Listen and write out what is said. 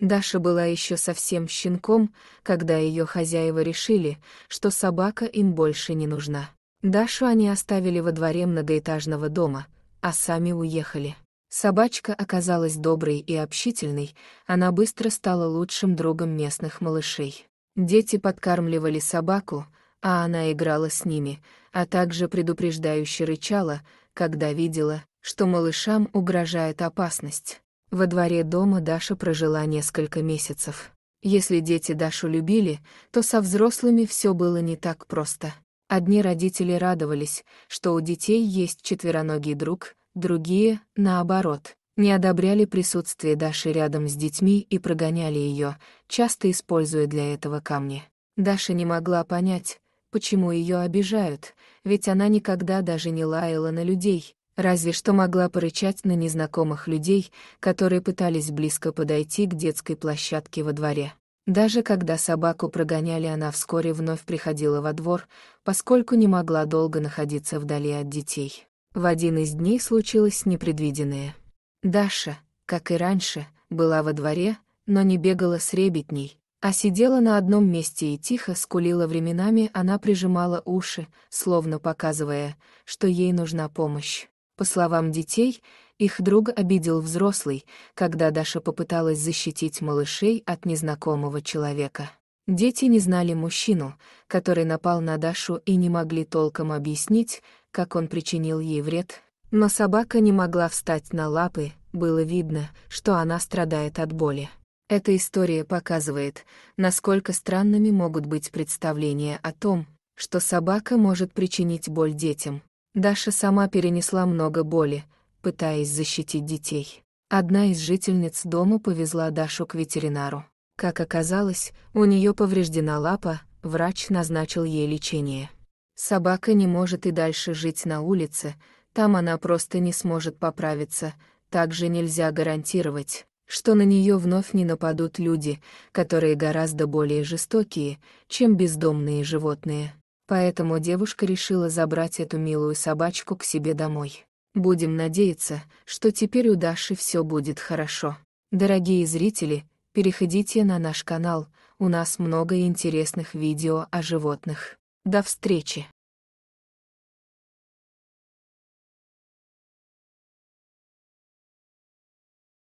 Даша была еще совсем щенком, когда ее хозяева решили, что собака им больше не нужна. Дашу они оставили во дворе многоэтажного дома, а сами уехали. Собачка оказалась доброй и общительной, она быстро стала лучшим другом местных малышей. Дети подкармливали собаку, а она играла с ними, а также предупреждающе рычала, когда видела, что малышам угрожает опасность. Во дворе дома Даша прожила несколько месяцев. Если дети Дашу любили, то со взрослыми все было не так просто. Одни родители радовались, что у детей есть четвероногий друг, другие, наоборот, не одобряли присутствие Даши рядом с детьми и прогоняли ее, часто используя для этого камни. Даша не могла понять, почему ее обижают, ведь она никогда даже не лаяла на людей, Разве что могла порычать на незнакомых людей, которые пытались близко подойти к детской площадке во дворе. Даже когда собаку прогоняли, она вскоре вновь приходила во двор, поскольку не могла долго находиться вдали от детей. В один из дней случилось непредвиденное. Даша, как и раньше, была во дворе, но не бегала с ребятней, а сидела на одном месте и тихо скулила временами, она прижимала уши, словно показывая, что ей нужна помощь. По словам детей, их друг обидел взрослый, когда Даша попыталась защитить малышей от незнакомого человека. Дети не знали мужчину, который напал на Дашу и не могли толком объяснить, как он причинил ей вред, но собака не могла встать на лапы, было видно, что она страдает от боли. Эта история показывает, насколько странными могут быть представления о том, что собака может причинить боль детям, Даша сама перенесла много боли, пытаясь защитить детей. Одна из жительниц дома повезла Дашу к ветеринару. Как оказалось, у нее повреждена лапа, врач назначил ей лечение. Собака не может и дальше жить на улице, там она просто не сможет поправиться, также нельзя гарантировать, что на нее вновь не нападут люди, которые гораздо более жестокие, чем бездомные животные. Поэтому девушка решила забрать эту милую собачку к себе домой. Будем надеяться, что теперь у Даши все будет хорошо. Дорогие зрители, переходите на наш канал, у нас много интересных видео о животных. До встречи!